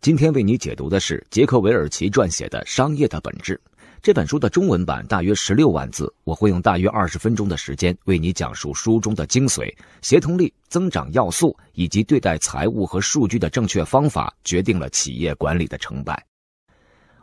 今天为你解读的是杰克韦尔奇撰写的《商业的本质》这本书的中文版，大约十六万字。我会用大约二十分钟的时间为你讲述书中的精髓：协同力、增长要素，以及对待财务和数据的正确方法，决定了企业管理的成败。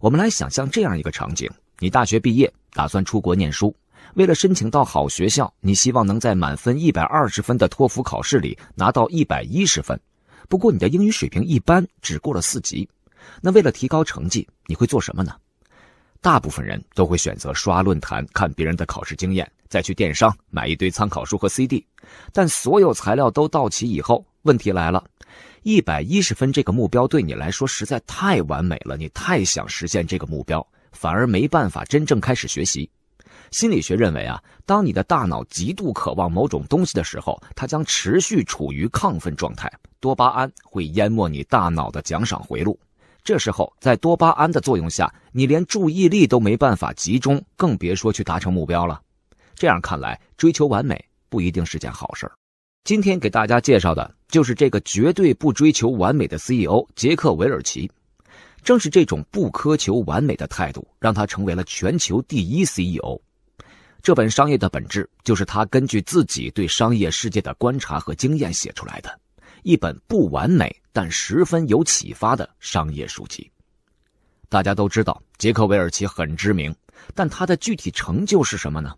我们来想象这样一个场景：你大学毕业，打算出国念书。为了申请到好学校，你希望能在满分一百二十分的托福考试里拿到一百一十分。不过你的英语水平一般，只过了四级。那为了提高成绩，你会做什么呢？大部分人都会选择刷论坛，看别人的考试经验，再去电商买一堆参考书和 CD。但所有材料都到齐以后，问题来了：一百一十分这个目标对你来说实在太完美了，你太想实现这个目标，反而没办法真正开始学习。心理学认为啊，当你的大脑极度渴望某种东西的时候，它将持续处于亢奋状态，多巴胺会淹没你大脑的奖赏回路。这时候，在多巴胺的作用下，你连注意力都没办法集中，更别说去达成目标了。这样看来，追求完美不一定是件好事今天给大家介绍的就是这个绝对不追求完美的 CEO 杰克·韦尔奇，正是这种不苛求完美的态度，让他成为了全球第一 CEO。这本《商业的本质》就是他根据自己对商业世界的观察和经验写出来的，一本不完美但十分有启发的商业书籍。大家都知道杰克·韦尔奇很知名，但他的具体成就是什么呢？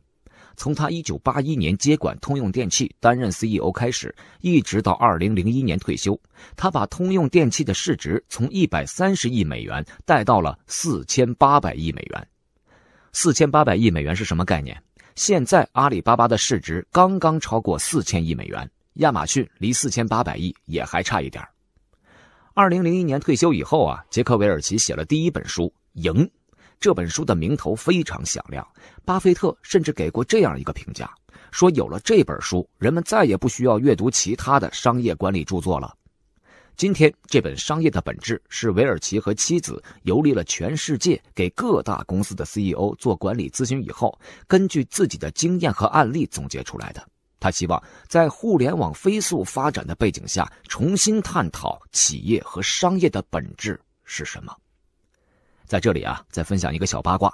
从他一九八一年接管通用电器担任 CEO 开始，一直到二零零一年退休，他把通用电器的市值从一百三十亿美元带到了四千八百亿美元。四千八百亿美元是什么概念？现在阿里巴巴的市值刚刚超过四千亿美元，亚马逊离四千八百亿也还差一点二零零一年退休以后啊，杰克韦尔奇写了第一本书《赢》，这本书的名头非常响亮，巴菲特甚至给过这样一个评价，说有了这本书，人们再也不需要阅读其他的商业管理著作了。今天这本《商业的本质》是韦尔奇和妻子游历了全世界，给各大公司的 CEO 做管理咨询以后，根据自己的经验和案例总结出来的。他希望在互联网飞速发展的背景下，重新探讨企业和商业的本质是什么。在这里啊，再分享一个小八卦：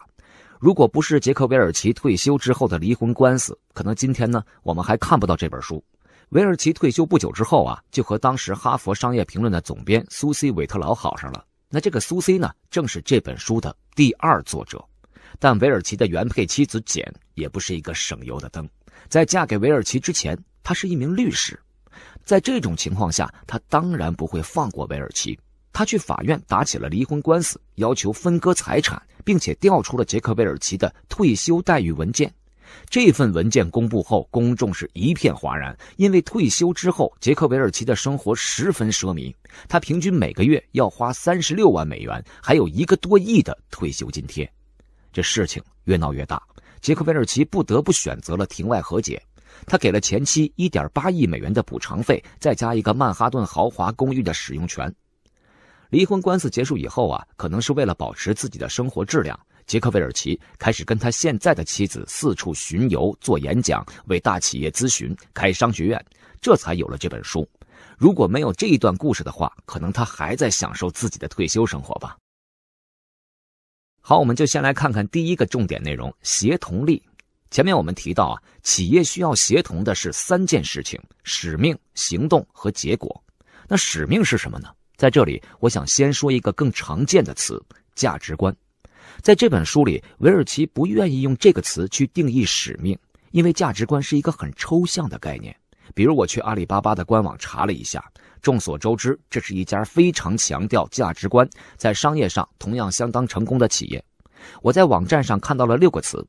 如果不是杰克·韦尔奇退休之后的离婚官司，可能今天呢，我们还看不到这本书。韦尔奇退休不久之后啊，就和当时《哈佛商业评论》的总编苏西·韦特劳好上了。那这个苏西呢，正是这本书的第二作者。但韦尔奇的原配妻子简也不是一个省油的灯。在嫁给韦尔奇之前，她是一名律师。在这种情况下，她当然不会放过韦尔奇。她去法院打起了离婚官司，要求分割财产，并且调出了杰克·韦尔奇的退休待遇文件。这份文件公布后，公众是一片哗然，因为退休之后，杰克韦尔奇的生活十分奢靡，他平均每个月要花三十六万美元，还有一个多亿的退休津贴。这事情越闹越大，杰克韦尔奇不得不选择了庭外和解，他给了前妻一点八亿美元的补偿费，再加一个曼哈顿豪华公寓的使用权。离婚官司结束以后啊，可能是为了保持自己的生活质量。杰克韦尔奇开始跟他现在的妻子四处巡游，做演讲，为大企业咨询，开商学院，这才有了这本书。如果没有这一段故事的话，可能他还在享受自己的退休生活吧。好，我们就先来看看第一个重点内容——协同力。前面我们提到啊，企业需要协同的是三件事情：使命、行动和结果。那使命是什么呢？在这里，我想先说一个更常见的词——价值观。在这本书里，韦尔奇不愿意用这个词去定义使命，因为价值观是一个很抽象的概念。比如我去阿里巴巴的官网查了一下，众所周知，这是一家非常强调价值观，在商业上同样相当成功的企业。我在网站上看到了六个词：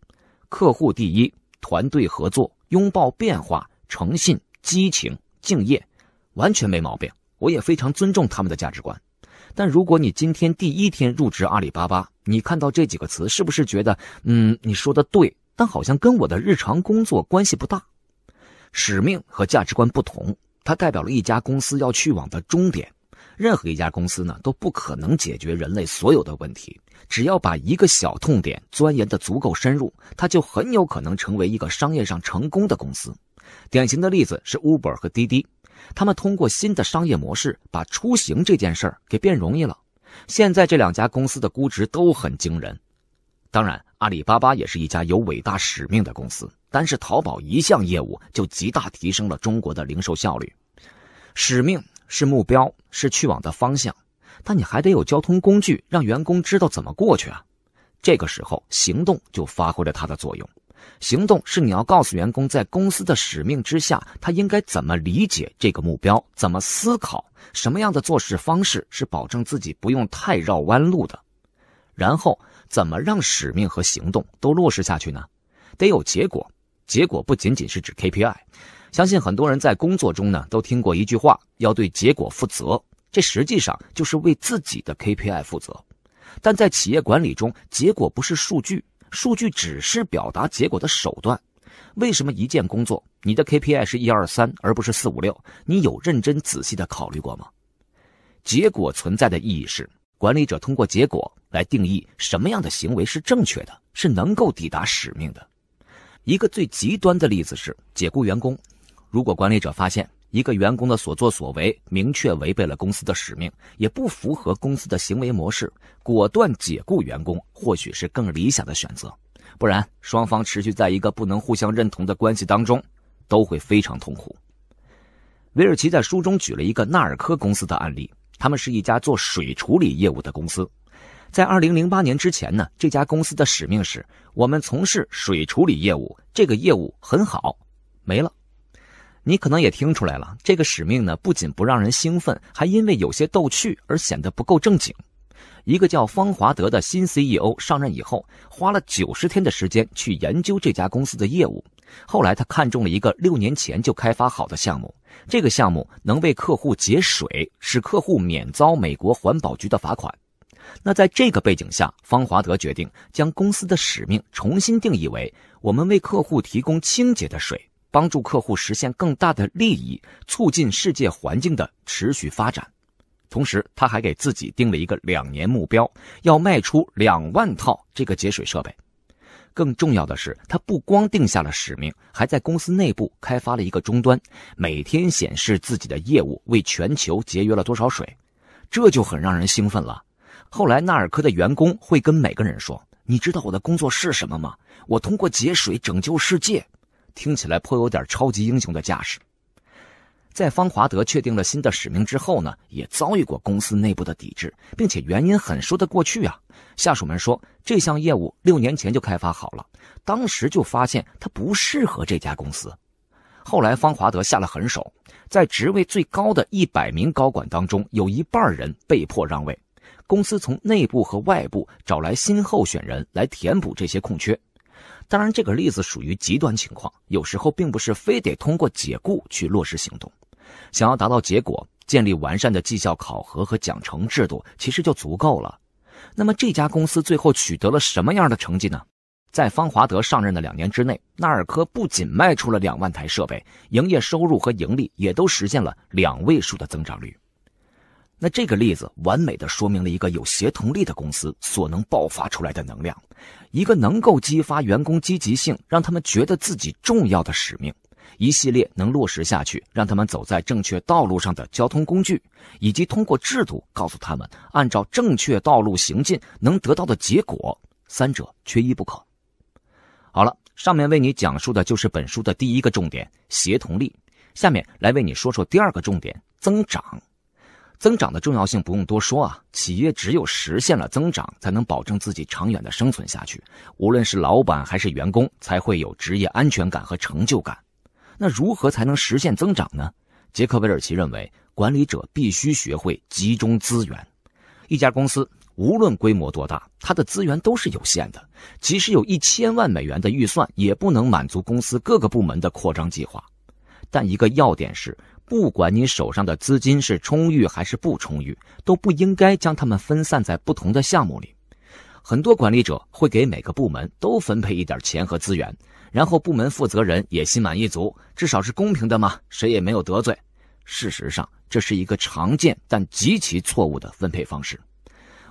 客户第一、团队合作、拥抱变化、诚信、激情、敬业，完全没毛病。我也非常尊重他们的价值观。但如果你今天第一天入职阿里巴巴，你看到这几个词，是不是觉得，嗯，你说的对，但好像跟我的日常工作关系不大？使命和价值观不同，它代表了一家公司要去往的终点。任何一家公司呢，都不可能解决人类所有的问题。只要把一个小痛点钻研的足够深入，它就很有可能成为一个商业上成功的公司。典型的例子是 Uber 和滴滴。他们通过新的商业模式，把出行这件事儿给变容易了。现在这两家公司的估值都很惊人。当然，阿里巴巴也是一家有伟大使命的公司，单是淘宝一项业务就极大提升了中国的零售效率。使命是目标，是去往的方向，但你还得有交通工具，让员工知道怎么过去啊。这个时候，行动就发挥了它的作用。行动是你要告诉员工，在公司的使命之下，他应该怎么理解这个目标，怎么思考，什么样的做事方式是保证自己不用太绕弯路的，然后怎么让使命和行动都落实下去呢？得有结果，结果不仅仅是指 KPI。相信很多人在工作中呢，都听过一句话：要对结果负责。这实际上就是为自己的 KPI 负责。但在企业管理中，结果不是数据。数据只是表达结果的手段，为什么一件工作你的 KPI 是一二三，而不是四五六？你有认真仔细的考虑过吗？结果存在的意义是，管理者通过结果来定义什么样的行为是正确的，是能够抵达使命的。一个最极端的例子是解雇员工，如果管理者发现。一个员工的所作所为，明确违背了公司的使命，也不符合公司的行为模式，果断解雇员工，或许是更理想的选择。不然，双方持续在一个不能互相认同的关系当中，都会非常痛苦。威尔奇在书中举了一个纳尔科公司的案例，他们是一家做水处理业务的公司，在二零零八年之前呢，这家公司的使命是我们从事水处理业务，这个业务很好，没了。你可能也听出来了，这个使命呢，不仅不让人兴奋，还因为有些逗趣而显得不够正经。一个叫方华德的新 CEO 上任以后，花了九十天的时间去研究这家公司的业务。后来他看中了一个六年前就开发好的项目，这个项目能为客户节水，使客户免遭美国环保局的罚款。那在这个背景下，方华德决定将公司的使命重新定义为：我们为客户提供清洁的水。帮助客户实现更大的利益，促进世界环境的持续发展。同时，他还给自己定了一个两年目标，要卖出两万套这个节水设备。更重要的是，他不光定下了使命，还在公司内部开发了一个终端，每天显示自己的业务为全球节约了多少水，这就很让人兴奋了。后来，纳尔科的员工会跟每个人说：“你知道我的工作是什么吗？我通过节水拯救世界。”听起来颇有点超级英雄的架势。在方华德确定了新的使命之后呢，也遭遇过公司内部的抵制，并且原因很说得过去啊。下属们说，这项业务六年前就开发好了，当时就发现它不适合这家公司。后来方华德下了狠手，在职位最高的一百名高管当中，有一半人被迫让位，公司从内部和外部找来新候选人来填补这些空缺。当然，这个例子属于极端情况，有时候并不是非得通过解雇去落实行动。想要达到结果，建立完善的绩效考核和奖惩制度，其实就足够了。那么这家公司最后取得了什么样的成绩呢？在方华德上任的两年之内，纳尔科不仅卖出了两万台设备，营业收入和盈利也都实现了两位数的增长率。那这个例子完美的说明了一个有协同力的公司所能爆发出来的能量，一个能够激发员工积极性，让他们觉得自己重要的使命，一系列能落实下去，让他们走在正确道路上的交通工具，以及通过制度告诉他们按照正确道路行进能得到的结果，三者缺一不可。好了，上面为你讲述的就是本书的第一个重点——协同力。下面来为你说说第二个重点：增长。增长的重要性不用多说啊，企业只有实现了增长，才能保证自己长远的生存下去。无论是老板还是员工，才会有职业安全感和成就感。那如何才能实现增长呢？杰克韦尔奇认为，管理者必须学会集中资源。一家公司无论规模多大，它的资源都是有限的。即使有一千万美元的预算，也不能满足公司各个部门的扩张计划。但一个要点是。不管你手上的资金是充裕还是不充裕，都不应该将它们分散在不同的项目里。很多管理者会给每个部门都分配一点钱和资源，然后部门负责人也心满意足，至少是公平的嘛，谁也没有得罪。事实上，这是一个常见但极其错误的分配方式。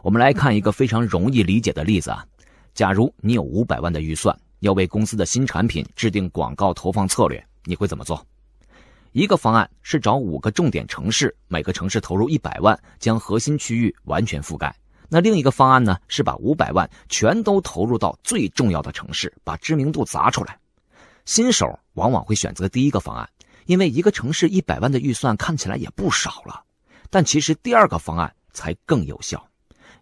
我们来看一个非常容易理解的例子啊，假如你有五百万的预算，要为公司的新产品制定广告投放策略，你会怎么做？一个方案是找五个重点城市，每个城市投入一百万，将核心区域完全覆盖。那另一个方案呢？是把五百万全都投入到最重要的城市，把知名度砸出来。新手往往会选择第一个方案，因为一个城市一百万的预算看起来也不少了。但其实第二个方案才更有效，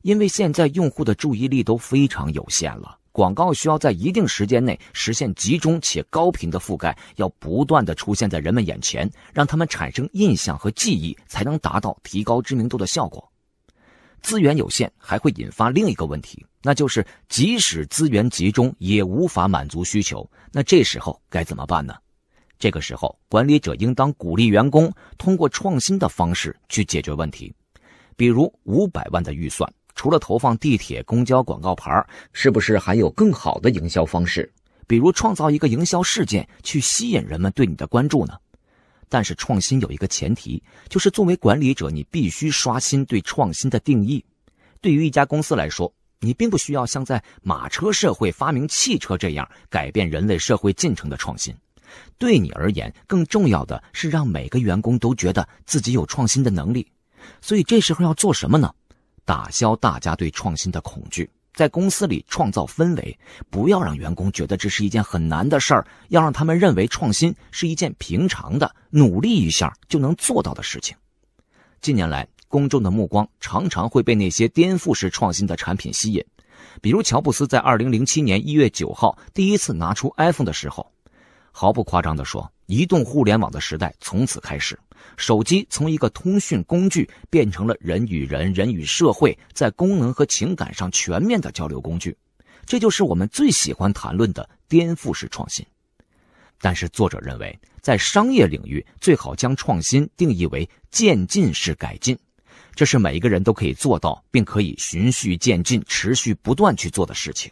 因为现在用户的注意力都非常有限了。广告需要在一定时间内实现集中且高频的覆盖，要不断的出现在人们眼前，让他们产生印象和记忆，才能达到提高知名度的效果。资源有限，还会引发另一个问题，那就是即使资源集中，也无法满足需求。那这时候该怎么办呢？这个时候，管理者应当鼓励员工通过创新的方式去解决问题，比如五百万的预算。除了投放地铁、公交广告牌，是不是还有更好的营销方式？比如创造一个营销事件去吸引人们对你的关注呢？但是创新有一个前提，就是作为管理者，你必须刷新对创新的定义。对于一家公司来说，你并不需要像在马车社会发明汽车这样改变人类社会进程的创新。对你而言，更重要的是让每个员工都觉得自己有创新的能力。所以这时候要做什么呢？打消大家对创新的恐惧，在公司里创造氛围，不要让员工觉得这是一件很难的事儿，要让他们认为创新是一件平常的，努力一下就能做到的事情。近年来，公众的目光常常会被那些颠覆式创新的产品吸引，比如乔布斯在2007年1月9号第一次拿出 iPhone 的时候，毫不夸张地说，移动互联网的时代从此开始。手机从一个通讯工具变成了人与人、人与社会在功能和情感上全面的交流工具，这就是我们最喜欢谈论的颠覆式创新。但是作者认为，在商业领域最好将创新定义为渐进式改进，这是每一个人都可以做到，并可以循序渐进、持续不断去做的事情。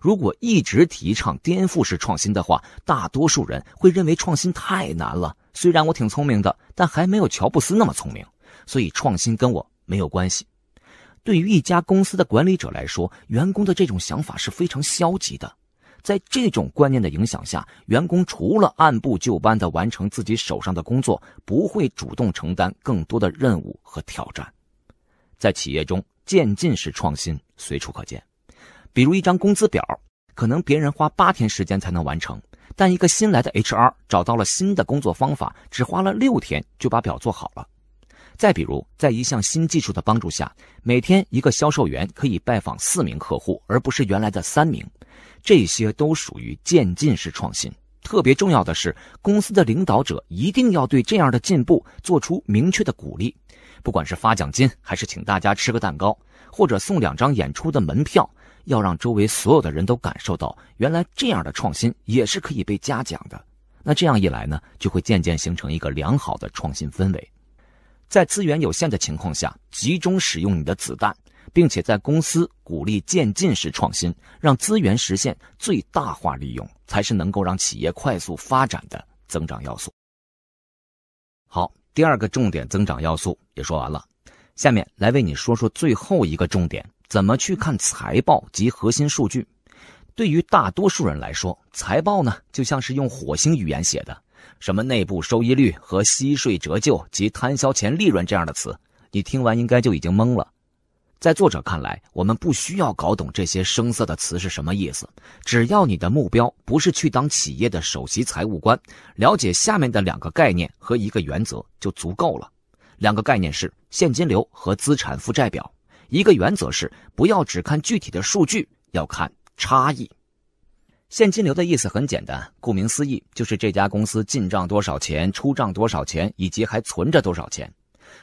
如果一直提倡颠覆式创新的话，大多数人会认为创新太难了。虽然我挺聪明的，但还没有乔布斯那么聪明，所以创新跟我没有关系。对于一家公司的管理者来说，员工的这种想法是非常消极的。在这种观念的影响下，员工除了按部就班地完成自己手上的工作，不会主动承担更多的任务和挑战。在企业中，渐进式创新随处可见。比如一张工资表，可能别人花八天时间才能完成，但一个新来的 HR 找到了新的工作方法，只花了六天就把表做好了。再比如，在一项新技术的帮助下，每天一个销售员可以拜访四名客户，而不是原来的三名。这些都属于渐进式创新。特别重要的是，公司的领导者一定要对这样的进步做出明确的鼓励，不管是发奖金，还是请大家吃个蛋糕，或者送两张演出的门票。要让周围所有的人都感受到，原来这样的创新也是可以被嘉奖的。那这样一来呢，就会渐渐形成一个良好的创新氛围。在资源有限的情况下，集中使用你的子弹，并且在公司鼓励渐进式创新，让资源实现最大化利用，才是能够让企业快速发展的增长要素。好，第二个重点增长要素也说完了，下面来为你说说最后一个重点。怎么去看财报及核心数据？对于大多数人来说，财报呢就像是用火星语言写的，什么内部收益率和息税折旧及摊销前利润这样的词，你听完应该就已经懵了。在作者看来，我们不需要搞懂这些生涩的词是什么意思，只要你的目标不是去当企业的首席财务官，了解下面的两个概念和一个原则就足够了。两个概念是现金流和资产负债表。一个原则是，不要只看具体的数据，要看差异。现金流的意思很简单，顾名思义，就是这家公司进账多少钱，出账多少钱，以及还存着多少钱。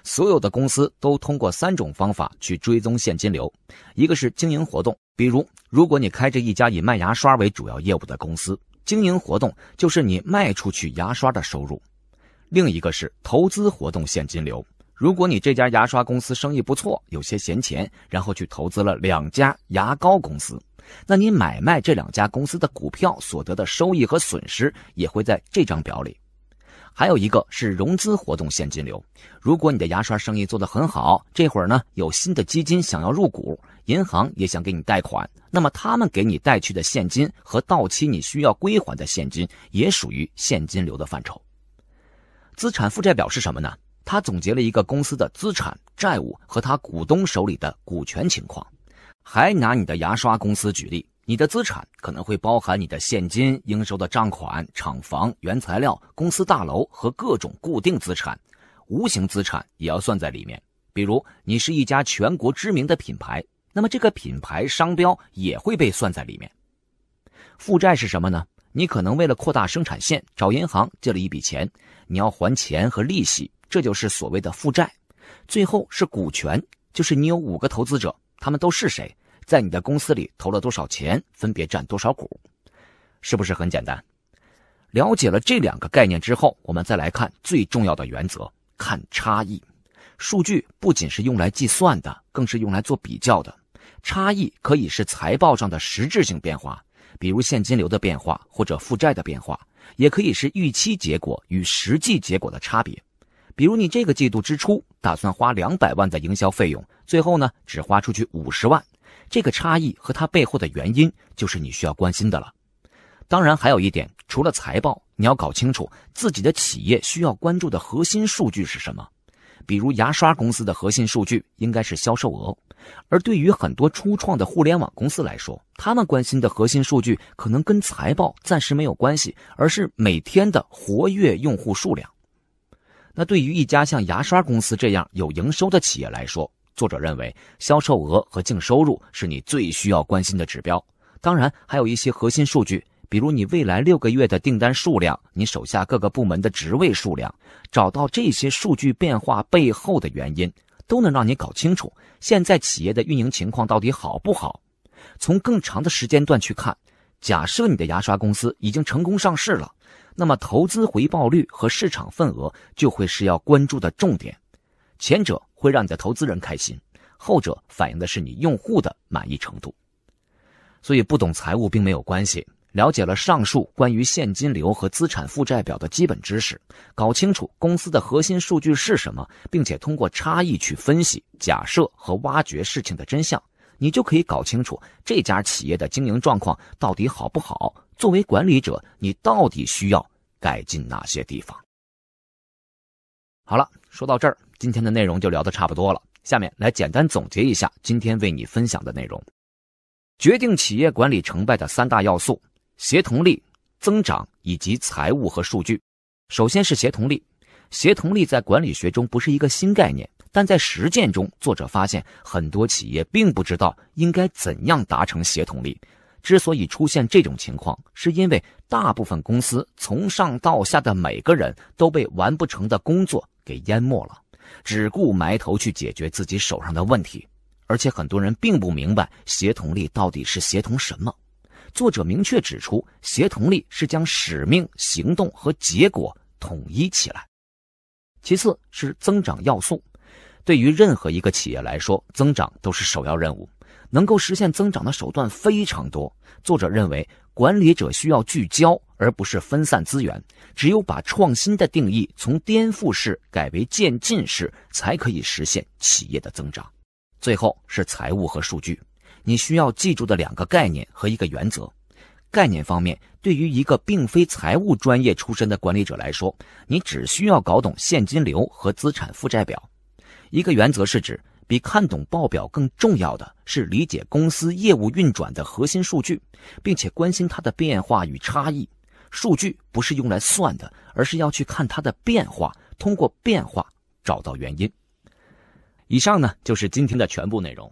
所有的公司都通过三种方法去追踪现金流：一个是经营活动，比如如果你开着一家以卖牙刷为主要业务的公司，经营活动就是你卖出去牙刷的收入；另一个是投资活动现金流。如果你这家牙刷公司生意不错，有些闲钱，然后去投资了两家牙膏公司，那你买卖这两家公司的股票所得的收益和损失也会在这张表里。还有一个是融资活动现金流。如果你的牙刷生意做得很好，这会儿呢有新的基金想要入股，银行也想给你贷款，那么他们给你带去的现金和到期你需要归还的现金也属于现金流的范畴。资产负债表是什么呢？他总结了一个公司的资产、债务和他股东手里的股权情况，还拿你的牙刷公司举例。你的资产可能会包含你的现金、应收的账款、厂房、原材料、公司大楼和各种固定资产，无形资产也要算在里面。比如，你是一家全国知名的品牌，那么这个品牌商标也会被算在里面。负债是什么呢？你可能为了扩大生产线找银行借了一笔钱，你要还钱和利息。这就是所谓的负债，最后是股权，就是你有五个投资者，他们都是谁，在你的公司里投了多少钱，分别占多少股，是不是很简单？了解了这两个概念之后，我们再来看最重要的原则：看差异。数据不仅是用来计算的，更是用来做比较的。差异可以是财报上的实质性变化，比如现金流的变化或者负债的变化，也可以是预期结果与实际结果的差别。比如你这个季度支出打算花两百万的营销费用，最后呢只花出去五十万，这个差异和它背后的原因就是你需要关心的了。当然，还有一点，除了财报，你要搞清楚自己的企业需要关注的核心数据是什么。比如牙刷公司的核心数据应该是销售额，而对于很多初创的互联网公司来说，他们关心的核心数据可能跟财报暂时没有关系，而是每天的活跃用户数量。那对于一家像牙刷公司这样有营收的企业来说，作者认为销售额和净收入是你最需要关心的指标。当然，还有一些核心数据，比如你未来六个月的订单数量，你手下各个部门的职位数量。找到这些数据变化背后的原因，都能让你搞清楚现在企业的运营情况到底好不好。从更长的时间段去看，假设你的牙刷公司已经成功上市了。那么，投资回报率和市场份额就会是要关注的重点，前者会让你的投资人开心，后者反映的是你用户的满意程度。所以，不懂财务并没有关系。了解了上述关于现金流和资产负债表的基本知识，搞清楚公司的核心数据是什么，并且通过差异去分析、假设和挖掘事情的真相，你就可以搞清楚这家企业的经营状况到底好不好。作为管理者，你到底需要改进哪些地方？好了，说到这儿，今天的内容就聊得差不多了。下面来简单总结一下今天为你分享的内容：决定企业管理成败的三大要素——协同力、增长以及财务和数据。首先是协同力，协同力在管理学中不是一个新概念，但在实践中，作者发现很多企业并不知道应该怎样达成协同力。之所以出现这种情况，是因为大部分公司从上到下的每个人都被完不成的工作给淹没了，只顾埋头去解决自己手上的问题，而且很多人并不明白协同力到底是协同什么。作者明确指出，协同力是将使命、行动和结果统一起来。其次是增长要素，对于任何一个企业来说，增长都是首要任务。能够实现增长的手段非常多。作者认为，管理者需要聚焦，而不是分散资源。只有把创新的定义从颠覆式改为渐进式，才可以实现企业的增长。最后是财务和数据，你需要记住的两个概念和一个原则。概念方面，对于一个并非财务专业出身的管理者来说，你只需要搞懂现金流和资产负债表。一个原则是指。比看懂报表更重要的是理解公司业务运转的核心数据，并且关心它的变化与差异。数据不是用来算的，而是要去看它的变化，通过变化找到原因。以上呢，就是今天的全部内容。